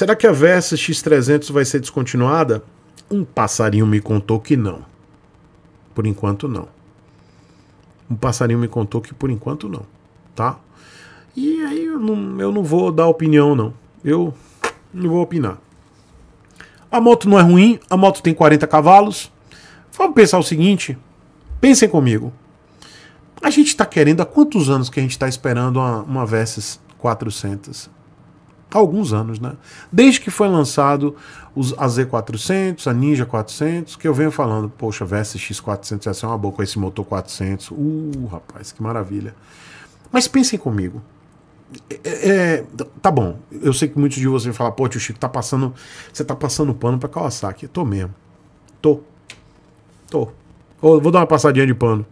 Será que a Versa X300 vai ser descontinuada? Um passarinho me contou que não. Por enquanto, não. Um passarinho me contou que por enquanto não, tá? E aí eu não, eu não vou dar opinião, não. Eu não vou opinar. A moto não é ruim, a moto tem 40 cavalos. Vamos pensar o seguinte: pensem comigo. A gente está querendo há quantos anos que a gente está esperando uma, uma Versys 400? há alguns anos, né? Desde que foi lançado os, a Z400, a Ninja 400, que eu venho falando, poxa, VSX 400 essa é uma boa com esse motor 400. Uh, rapaz, que maravilha. Mas pensem comigo. É, é, é, tá bom, eu sei que muitos de vocês falam, pô, tio Chico, tá passando, você tá passando pano pra Kawasaki. Eu tô mesmo. Tô. Tô. vou dar uma passadinha de pano.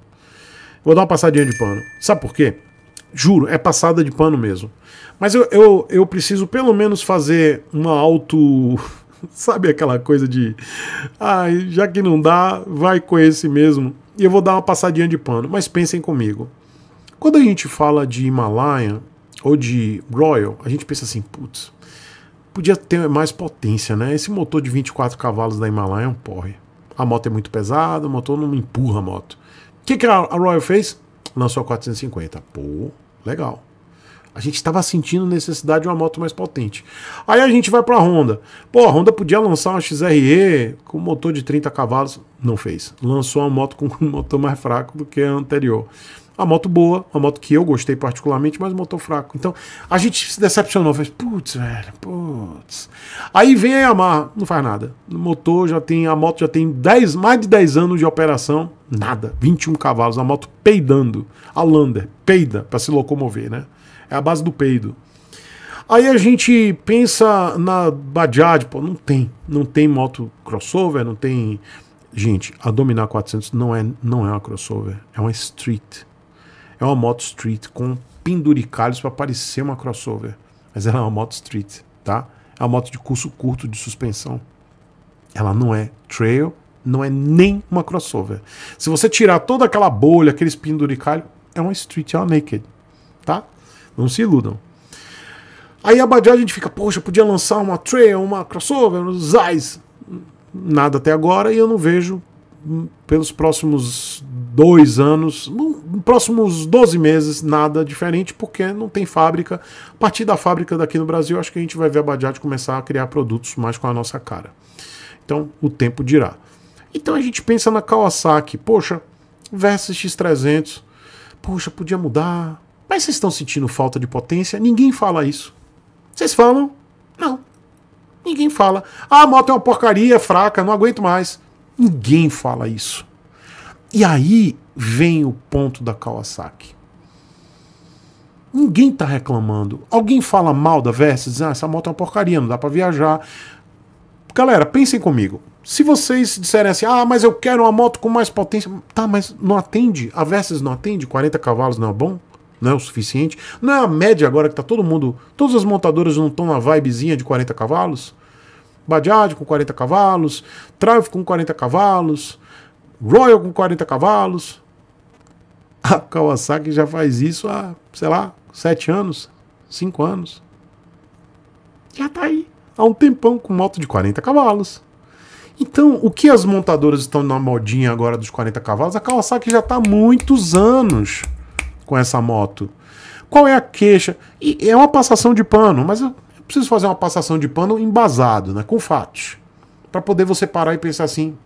Vou dar uma passadinha de pano. Sabe por quê? Juro, é passada de pano mesmo. Mas eu, eu, eu preciso pelo menos fazer uma auto. Sabe aquela coisa de. ah, já que não dá, vai com esse mesmo. E eu vou dar uma passadinha de pano. Mas pensem comigo. Quando a gente fala de Himalaia ou de Royal, a gente pensa assim, putz, podia ter mais potência, né? Esse motor de 24 cavalos da Himalaia é um porre. A moto é muito pesada, o motor não empurra a moto. O que, que a Royal fez? lançou a 450. Pô, legal. A gente estava sentindo necessidade de uma moto mais potente. Aí a gente vai para a Honda. Pô, a Honda podia lançar uma XRE com motor de 30 cavalos. Não fez. Lançou uma moto com um motor mais fraco do que a anterior. Uma moto boa, uma moto que eu gostei particularmente, mas um motor fraco. Então a gente se decepcionou, fez, putz, velho, putz. Aí vem a Yamaha, não faz nada. O motor já tem, a moto já tem 10, mais de 10 anos de operação, nada. 21 cavalos, a moto peidando. A Lander, peida para se locomover, né? É a base do peido. Aí a gente pensa na Bajaj, pô, não tem, não tem moto crossover, não tem. Gente, a Dominar 400 não é, não é uma crossover, é uma street é uma moto street com penduricalhos para parecer uma crossover. Mas ela é uma moto street, tá? É uma moto de curso curto de suspensão. Ela não é trail, não é nem uma crossover. Se você tirar toda aquela bolha, aqueles penduricalhos, é uma street, é uma naked, tá? Não se iludam. Aí a Badia a gente fica, poxa, podia lançar uma trail, uma crossover, um Zais. Nada até agora e eu não vejo hum, pelos próximos dois anos, próximos 12 meses, nada diferente, porque não tem fábrica. A partir da fábrica daqui no Brasil, acho que a gente vai ver a Bajaj começar a criar produtos mais com a nossa cara. Então, o tempo dirá. Então a gente pensa na Kawasaki, poxa, Versa X300, poxa, podia mudar. Mas vocês estão sentindo falta de potência? Ninguém fala isso. Vocês falam? Não. Ninguém fala. Ah, a moto é uma porcaria, é fraca, não aguento mais. Ninguém fala isso. E aí vem o ponto da Kawasaki. Ninguém está reclamando. Alguém fala mal da Versa, diz, ah, essa moto é uma porcaria, não dá para viajar. Galera, pensem comigo. Se vocês disserem assim, ah, mas eu quero uma moto com mais potência, tá, mas não atende, a Versys não atende, 40 cavalos não é bom? Não é o suficiente? Não é a média agora que tá todo mundo, todas as montadoras não estão na vibezinha de 40 cavalos? Bajaj com 40 cavalos, Triumph com 40 cavalos, Royal com 40 cavalos, a Kawasaki já faz isso há, sei lá, sete anos, cinco anos. Já tá aí. Há um tempão com moto de 40 cavalos. Então, o que as montadoras estão na modinha agora dos 40 cavalos? A Kawasaki já está há muitos anos com essa moto. Qual é a queixa? E é uma passação de pano, mas eu preciso fazer uma passação de pano embasado, né, com fatos, para poder você parar e pensar assim: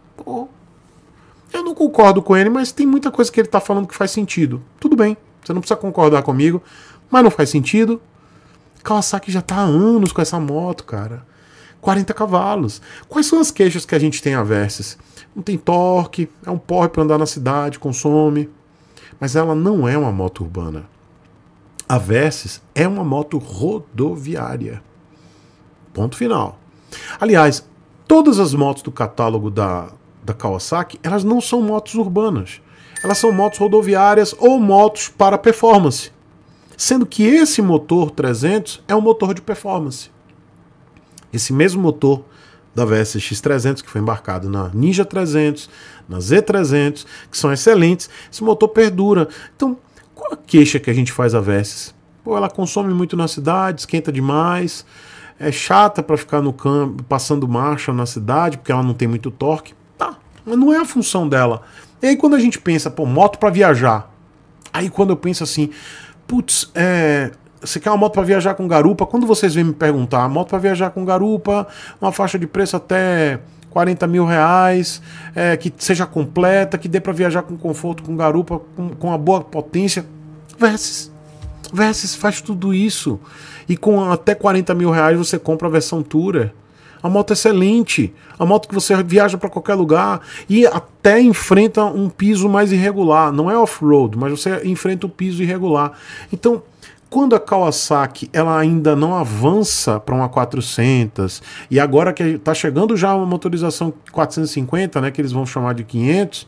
concordo com ele, mas tem muita coisa que ele está falando que faz sentido. Tudo bem, você não precisa concordar comigo, mas não faz sentido. Kawasaki já está há anos com essa moto, cara. 40 cavalos. Quais são as queixas que a gente tem a Versys? Não tem torque, é um porre para andar na cidade, consome. Mas ela não é uma moto urbana. A Versys é uma moto rodoviária. Ponto final. Aliás, todas as motos do catálogo da da Kawasaki, elas não são motos urbanas. Elas são motos rodoviárias ou motos para performance. Sendo que esse motor 300 é um motor de performance. Esse mesmo motor da VSX 300 que foi embarcado na Ninja 300, na Z300, que são excelentes, esse motor perdura. Então, qual a queixa que a gente faz a Versys? Pô, ela consome muito na cidade, esquenta demais, é chata para ficar no campo, passando marcha na cidade, porque ela não tem muito torque. Mas não é a função dela. E aí quando a gente pensa, pô, moto para viajar. Aí quando eu penso assim, putz, é, você quer uma moto para viajar com garupa? Quando vocês vêm me perguntar, moto para viajar com garupa, uma faixa de preço até 40 mil reais, é, que seja completa, que dê para viajar com conforto, com garupa, com, com uma boa potência. Versus. Versus faz tudo isso. E com até 40 mil reais você compra a versão Tourer. A moto é excelente. A moto que você viaja para qualquer lugar e até enfrenta um piso mais irregular. Não é off-road, mas você enfrenta o um piso irregular. Então, quando a Kawasaki ela ainda não avança para uma 400 e agora que está chegando já uma motorização 450, né, que eles vão chamar de 500,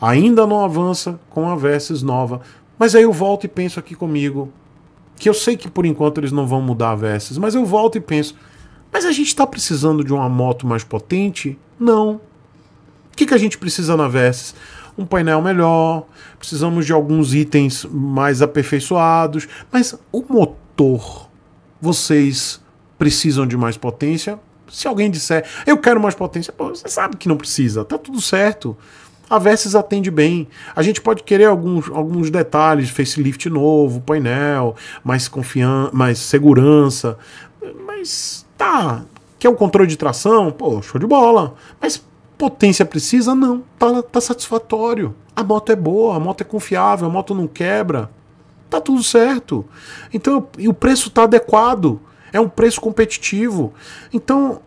ainda não avança com a Versys nova. Mas aí eu volto e penso aqui comigo que eu sei que por enquanto eles não vão mudar a Versys, mas eu volto e penso, mas a gente está precisando de uma moto mais potente? Não. O que, que a gente precisa na Versys? Um painel melhor, precisamos de alguns itens mais aperfeiçoados, mas o motor, vocês precisam de mais potência? Se alguém disser, eu quero mais potência, pô, você sabe que não precisa, tá tudo certo. A Versys atende bem. A gente pode querer alguns, alguns detalhes, facelift novo, painel, mais confiança, mais segurança, mas Tá, quer o controle de tração? Pô, show de bola. Mas potência precisa? Não, tá, tá satisfatório. A moto é boa, a moto é confiável, a moto não quebra. Tá tudo certo. Então, e o preço tá adequado. É um preço competitivo. Então,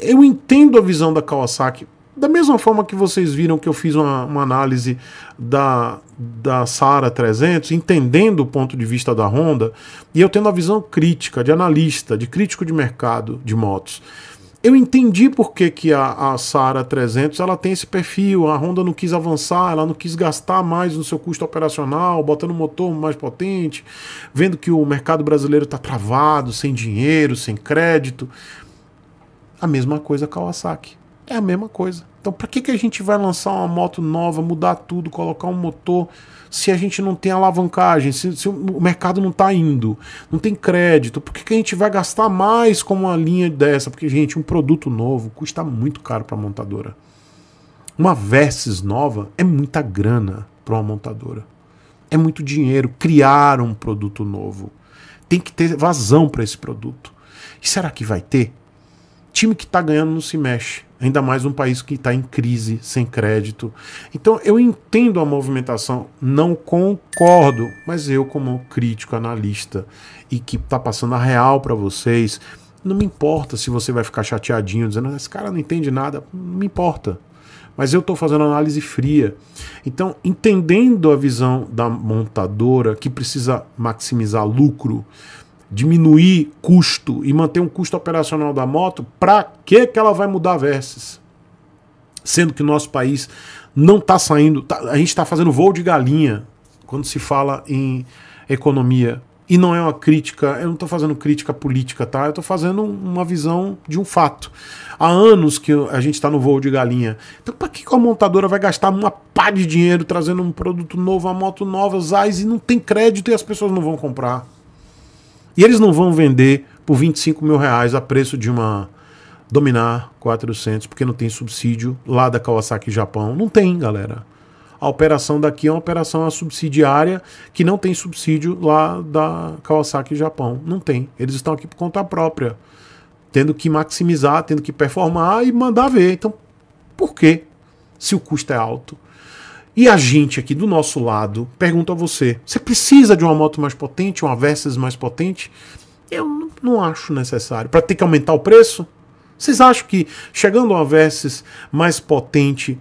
eu entendo a visão da Kawasaki da mesma forma que vocês viram que eu fiz uma, uma análise da, da Sara 300, entendendo o ponto de vista da Honda, e eu tendo a visão crítica, de analista, de crítico de mercado de motos. Eu entendi por que, que a, a Sara 300 ela tem esse perfil. A Honda não quis avançar, ela não quis gastar mais no seu custo operacional, botando um motor mais potente, vendo que o mercado brasileiro está travado, sem dinheiro, sem crédito. A mesma coisa Kawasaki. É a mesma coisa. Então, para que, que a gente vai lançar uma moto nova, mudar tudo, colocar um motor, se a gente não tem alavancagem, se, se o mercado não está indo, não tem crédito? Por que, que a gente vai gastar mais com uma linha dessa? Porque, gente, um produto novo custa muito caro para a montadora. Uma Versys nova é muita grana para uma montadora. É muito dinheiro criar um produto novo. Tem que ter vazão para esse produto. E será que vai ter? Time que está ganhando não se mexe Ainda mais um país que está em crise, sem crédito. Então eu entendo a movimentação, não concordo, mas eu, como crítico, analista e que está passando a real para vocês, não me importa se você vai ficar chateadinho, dizendo ah, esse cara não entende nada, não me importa. Mas eu estou fazendo análise fria. Então, entendendo a visão da montadora que precisa maximizar lucro, diminuir custo e manter um custo operacional da moto, para que, que ela vai mudar Versys? Sendo que nosso país não está saindo, tá, a gente está fazendo voo de galinha quando se fala em economia. E não é uma crítica, eu não estou fazendo crítica política, tá? Eu estou fazendo uma visão de um fato. Há anos que a gente está no voo de galinha. Então, para que a montadora vai gastar uma pá de dinheiro trazendo um produto novo, uma moto nova, Zais, e não tem crédito e as pessoas não vão comprar? E eles não vão vender por 25 mil reais a preço de uma Dominar 400, porque não tem subsídio lá da Kawasaki Japão. Não tem, galera. A operação daqui é uma operação subsidiária que não tem subsídio lá da Kawasaki Japão. Não tem. Eles estão aqui por conta própria, tendo que maximizar, tendo que performar e mandar ver. Então, por quê? Se o custo é alto. E a gente aqui do nosso lado pergunta a você: você precisa de uma moto mais potente, uma Versys mais potente? Eu não acho necessário. Para ter que aumentar o preço? Vocês acham que chegando a uma Versys mais potente,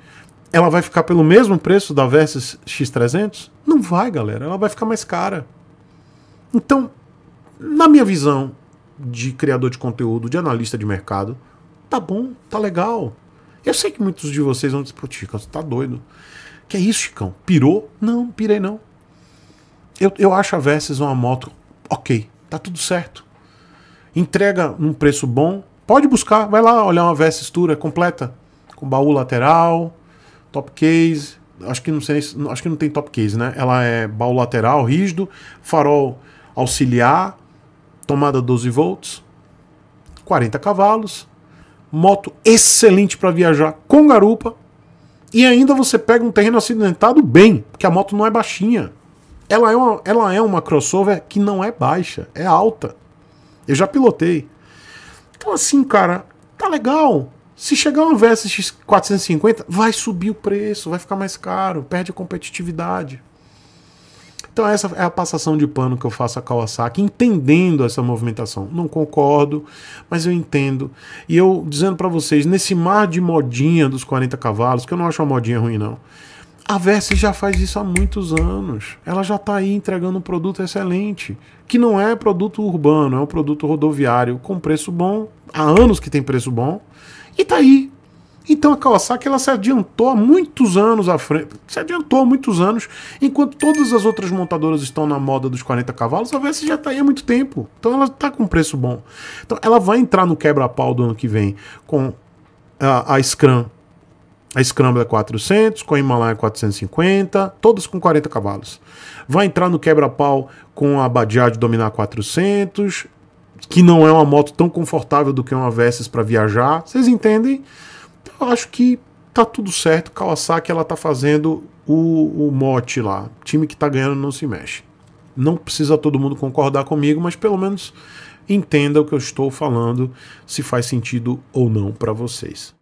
ela vai ficar pelo mesmo preço da Versys X300? Não vai, galera. Ela vai ficar mais cara. Então, na minha visão de criador de conteúdo, de analista de mercado, tá bom, tá legal. Eu sei que muitos de vocês vão você tá doido. Que é isso, Chicão? Pirou? Não, pirei não. Eu, eu acho a Versys uma moto ok, tá tudo certo. Entrega num preço bom. Pode buscar, vai lá olhar uma Versys Tura é completa. Com baú lateral, top case. Acho que, não sei, acho que não tem top case, né? Ela é baú lateral, rígido, farol auxiliar, tomada 12 volts, 40 cavalos, moto excelente para viajar com garupa, e ainda você pega um terreno acidentado bem, porque a moto não é baixinha. Ela é uma, ela é uma crossover que não é baixa, é alta. Eu já pilotei. Então assim, cara, tá legal. Se chegar uma VSX 450, vai subir o preço, vai ficar mais caro, perde a competitividade. Então essa é a passação de pano que eu faço a Kawasaki, entendendo essa movimentação. Não concordo, mas eu entendo. E eu dizendo para vocês, nesse mar de modinha dos 40 cavalos, que eu não acho uma modinha ruim não. A Versys já faz isso há muitos anos. Ela já está aí entregando um produto excelente, que não é produto urbano, é um produto rodoviário com preço bom, há anos que tem preço bom, e está aí então a Kawasaki ela se adiantou há muitos anos à frente, se adiantou há muitos anos, enquanto todas as outras montadoras estão na moda dos 40 cavalos, a VS já está aí há muito tempo. Então ela está com preço bom. Então ela vai entrar no quebra-pau do ano que vem com a, a Scrum. A Scrambler é 400, com a Himalaya 450, é todas com 40 cavalos. Vai entrar no quebra-pau com a Bajaj Dominar 400, que não é uma moto tão confortável do que uma Versys para viajar. Vocês entendem? Então eu acho que tá tudo certo. Kawasaki ela tá fazendo o, o mote lá. Time que tá ganhando não se mexe. Não precisa todo mundo concordar comigo, mas pelo menos entenda o que eu estou falando, se faz sentido ou não para vocês.